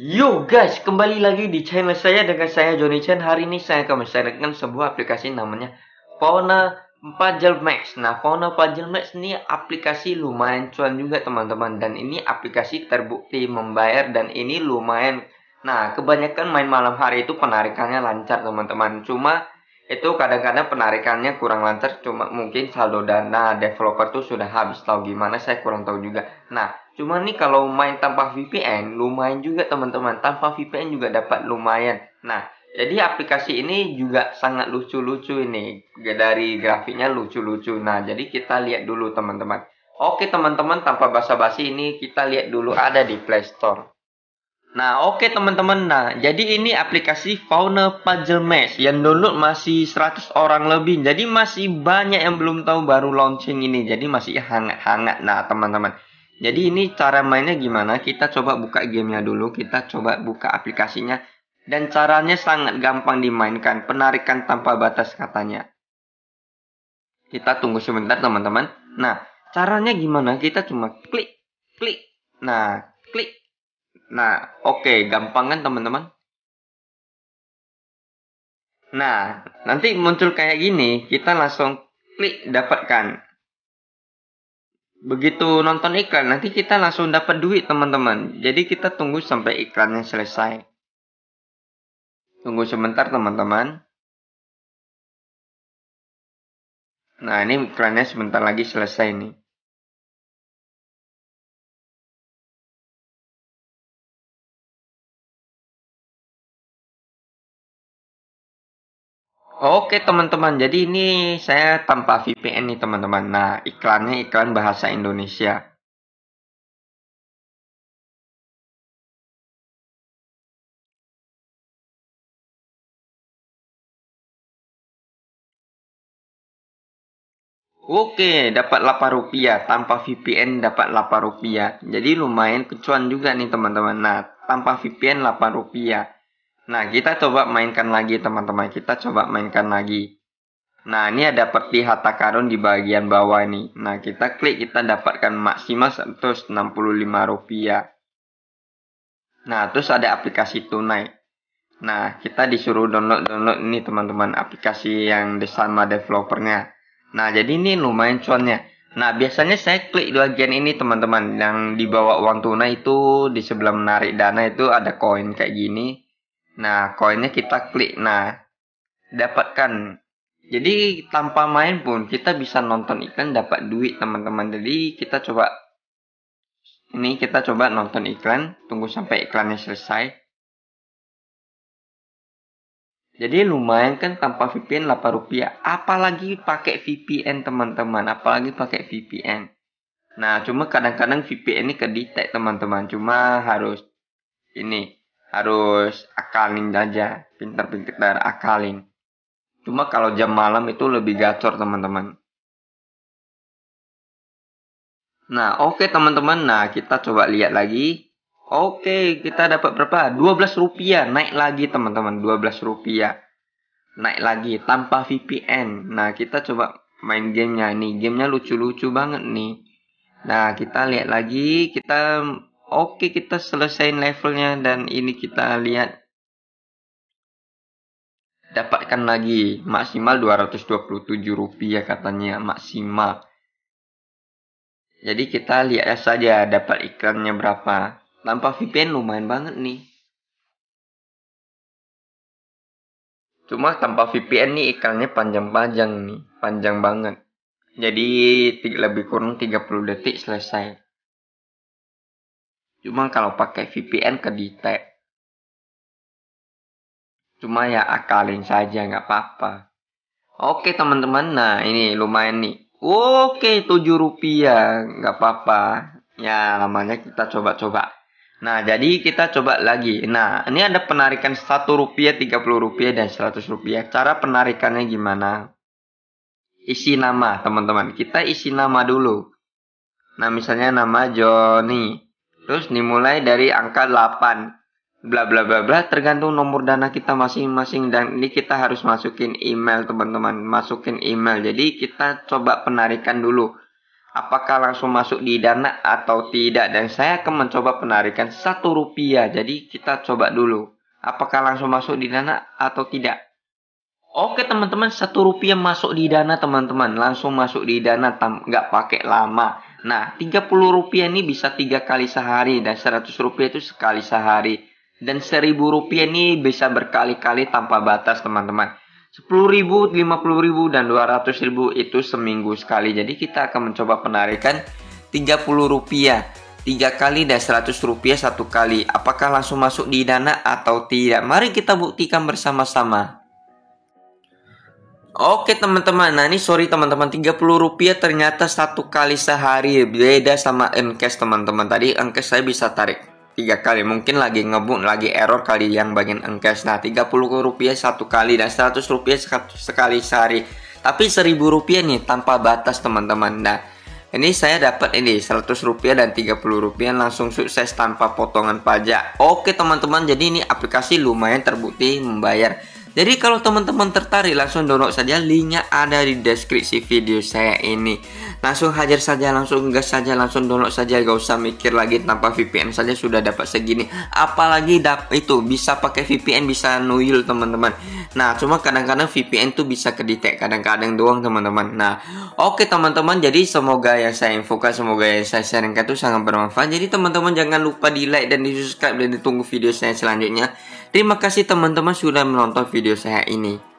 Yo guys, kembali lagi di channel saya dengan saya Johnny Chen. Hari ini saya akan menceritakan sebuah aplikasi namanya Fauna Puzzle Max. Nah, Fauna Puzzle Max ini aplikasi lumayan cuan juga teman-teman dan ini aplikasi terbukti membayar dan ini lumayan. Nah, kebanyakan main malam hari itu penarikannya lancar teman-teman. Cuma itu kadang-kadang penarikannya kurang lancar cuma mungkin saldo dana developer tuh sudah habis tahu gimana saya kurang tahu juga. Nah, Cuma nih kalau main tanpa VPN lumayan juga teman-teman. Tanpa VPN juga dapat lumayan. Nah, jadi aplikasi ini juga sangat lucu-lucu ini. Dari grafiknya lucu-lucu. Nah, jadi kita lihat dulu teman-teman. Oke teman-teman, tanpa basa-basi ini kita lihat dulu ada di Play Store. Nah, oke teman-teman. Nah, jadi ini aplikasi Fauna Puzzle Mesh yang download masih 100 orang lebih. Jadi masih banyak yang belum tahu baru launching ini. Jadi masih hangat-hangat. Nah, teman-teman. Jadi ini cara mainnya gimana? Kita coba buka gamenya dulu, kita coba buka aplikasinya. Dan caranya sangat gampang dimainkan, penarikan tanpa batas katanya. Kita tunggu sebentar teman-teman. Nah, caranya gimana? Kita cuma klik, klik, nah, klik. Nah, oke, okay, gampang kan teman-teman? Nah, nanti muncul kayak gini, kita langsung klik dapatkan begitu nonton iklan nanti kita langsung dapat duit teman-teman jadi kita tunggu sampai iklannya selesai tunggu sebentar teman-teman nah ini iklannya sebentar lagi selesai nih Oke teman-teman, jadi ini saya tanpa VPN nih teman-teman. Nah, iklannya iklan bahasa Indonesia. Oke, dapat 8 rupiah. Tanpa VPN dapat 8 rupiah. Jadi lumayan kecuan juga nih teman-teman. Nah, tanpa VPN 8 rupiah. Nah, kita coba mainkan lagi teman-teman. Kita coba mainkan lagi. Nah, ini ada peti harta karun di bagian bawah ini Nah, kita klik kita dapatkan maksimal 165 rupiah. Nah, terus ada aplikasi tunai. Nah, kita disuruh download-download ini teman-teman aplikasi yang sama developernya. Nah, jadi ini lumayan cuannya. Nah, biasanya saya klik di bagian ini teman-teman yang dibawa uang tunai itu di sebelah menarik dana itu ada koin kayak gini. Nah, koinnya kita klik. Nah, dapatkan. Jadi tanpa main pun kita bisa nonton iklan dapat duit teman-teman. Jadi kita coba ini kita coba nonton iklan, tunggu sampai iklannya selesai. Jadi lumayan kan tanpa VPN 8 rupiah. Apalagi pakai VPN teman-teman, apalagi pakai VPN. Nah, cuma kadang-kadang VPN ini ke teman-teman. Cuma harus ini harus akalin aja pintar-pintar, dan akalin cuma kalau jam malam itu lebih gacor teman-teman nah oke okay, teman-teman nah kita coba lihat lagi oke okay, kita dapat berapa 12 rupiah naik lagi teman-teman 12 rupiah naik lagi tanpa VPN nah kita coba main gamenya nih gamenya lucu-lucu banget nih nah kita lihat lagi kita Oke, kita selesaiin levelnya dan ini kita lihat dapatkan lagi maksimal 227 rupiah katanya maksimal jadi kita lihat saja dapat iklannya berapa tanpa VPN lumayan banget nih cuma tanpa VPN nih iklannya panjang-panjang nih panjang banget jadi lebih kurang 30 detik selesai Cuma kalau pakai VPN ke detect. E. Cuma ya akalin saja nggak apa-apa. Oke teman-teman, nah ini lumayan nih. Oke, 7 rupiah, nggak apa-apa. Ya, namanya kita coba-coba. Nah, jadi kita coba lagi. Nah, ini ada penarikan 1 rupiah, 30 rupiah, dan 100 rupiah. Cara penarikannya gimana? Isi nama, teman-teman. Kita isi nama dulu. Nah, misalnya nama Johnny. Terus dimulai dari angka 8. Bla bla bla bla tergantung nomor dana kita masing-masing dan ini kita harus masukin email teman-teman, masukin email. Jadi kita coba penarikan dulu apakah langsung masuk di dana atau tidak dan saya akan mencoba penarikan satu rupiah jadi kita coba dulu apakah langsung masuk di dana atau tidak oke teman-teman satu rupiah masuk di dana teman-teman langsung masuk di dana nggak pakai lama Nah, 30 rupiah ini bisa tiga kali sehari dan 100 rupiah itu sekali sehari. Dan 1000 rupiah ini bisa berkali-kali tanpa batas teman-teman. 10 ribu, 50 ribu, dan 200 ribu itu seminggu sekali. Jadi kita akan mencoba penarikan 30 rupiah. 3 kali dan 100 rupiah satu kali. Apakah langsung masuk di dana atau tidak? Mari kita buktikan bersama-sama. Oke teman-teman, nah ini sorry teman-teman, 30 rupiah ternyata satu kali sehari beda sama MCash teman-teman. Tadi MCash saya bisa tarik tiga kali mungkin lagi ngebun, lagi error kali yang bagian MCash nah 30 rupiah satu kali dan 100 rupiah sekali sehari tapi 1000 rupiah nih tanpa batas teman-teman nah ini saya dapat ini 100 rupiah dan 30 rupiah langsung sukses tanpa potongan pajak oke teman-teman jadi ini aplikasi lumayan terbukti membayar jadi kalau teman-teman tertarik langsung download saja linknya ada di deskripsi video saya ini. Langsung hajar saja, langsung gas saja, langsung download saja, gak usah mikir lagi tanpa VPN saja sudah dapat segini. Apalagi itu bisa pakai VPN bisa nuyul teman-teman. Nah cuma kadang-kadang VPN tuh bisa kedetek kadang-kadang doang teman-teman. Nah oke okay, teman-teman jadi semoga yang saya infokan semoga yang saya sharingkan itu sangat bermanfaat. Jadi teman-teman jangan lupa di like dan di subscribe dan ditunggu video saya selanjutnya. Terima kasih teman-teman sudah menonton video saya ini.